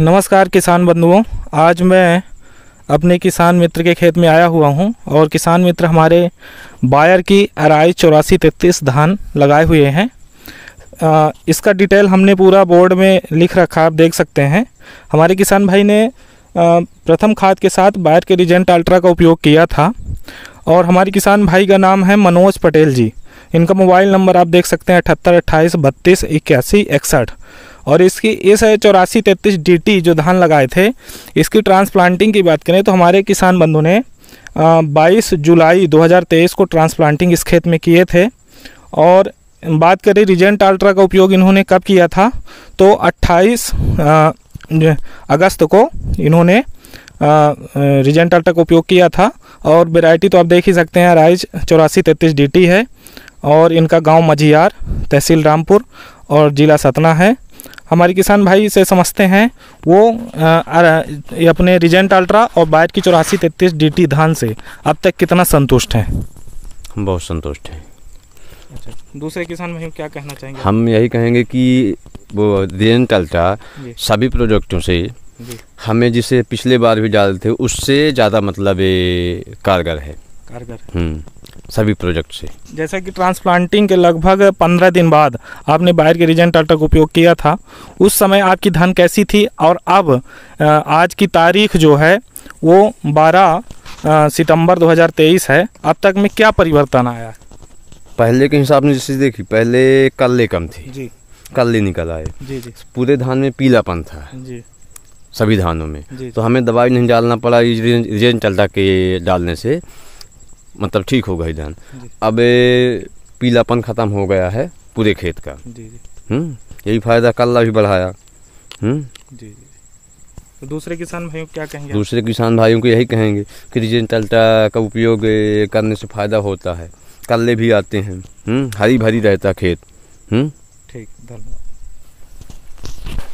नमस्कार किसान बंधुओं आज मैं अपने किसान मित्र के खेत में आया हुआ हूं और किसान मित्र हमारे बायर की अराई चौरासी तैतीस धान लगाए हुए हैं इसका डिटेल हमने पूरा बोर्ड में लिख रखा आप देख सकते हैं हमारे किसान भाई ने प्रथम खाद के साथ बायर के रिजेंट अल्ट्रा का उपयोग किया था और हमारे किसान भाई का नाम है मनोज पटेल जी इनका मोबाइल नंबर आप देख सकते हैं अठहत्तर अट्ठाईस बत्तीस इक्यासी इकसठ और इसकी इस चौरासी तैंतीस डी जो धान लगाए थे इसकी ट्रांसप्लांटिंग की बात करें तो हमारे किसान बंधु ने बाईस जुलाई 2023 को ट्रांसप्लांटिंग इस खेत में किए थे और बात करें रिजेंट अल्ट्रा का उपयोग इन्होंने कब किया था तो 28 अगस्त को इन्होंने रिजेंट अल्ट्रा का उपयोग किया था और वेराइटी तो आप देख ही सकते हैं राइज चौरासी तैंतीस डी है और इनका गांव मझियार तहसील रामपुर और ज़िला सतना है हमारे किसान भाई से समझते हैं वो आ, आ, अपने रिजेंट अल्ट्रा और बायर की चौरासी तैतीस डी धान से अब तक कितना संतुष्ट हैं हम बहुत संतुष्ट हैं अच्छा दूसरे किसान भाई क्या कहना चाहेंगे हम यही कहेंगे कि वो रिजेंट अल्ट्रा सभी प्रोजेक्टों से हमें जिसे पिछले बार भी डालते थे उससे ज़्यादा मतलब कारगर है कारगर हम्म सभी प्रोजेक्ट से जैसा कि ट्रांसप्लांटिंग के लगभग पंद्रह दिन बाद आपने बाहर के रीजन का उपयोग किया था उस समय आपकी धन कैसी थी और अब आज की तारीख जो है वो बारह सितंबर 2023 है अब तक में क्या परिवर्तन आया पहले के हिसाब से जैसे देखी पहले कल्ले कम थी जी कल्ले निकल आए जी जी पूरे धान में पीलापन था जी सभी धानों में जी, जी। तो हमें दवाई नहीं डालना पड़ा रिजेंट चलता के डालने से मतलब ठीक होगा ही धान अब पीलापन ख़त्म हो गया है पूरे खेत का हम्म, यही फ़ायदा कल भी बढ़ाया तो दूसरे किसान भाइयों क्या कहेंगे दूसरे किसान भाइयों को यही कहेंगे कि रीजन का उपयोग करने से फ़ायदा होता है कल्ले भी आते हैं हम्म, हरी भरी रहता खेत ठीक धन्यवाद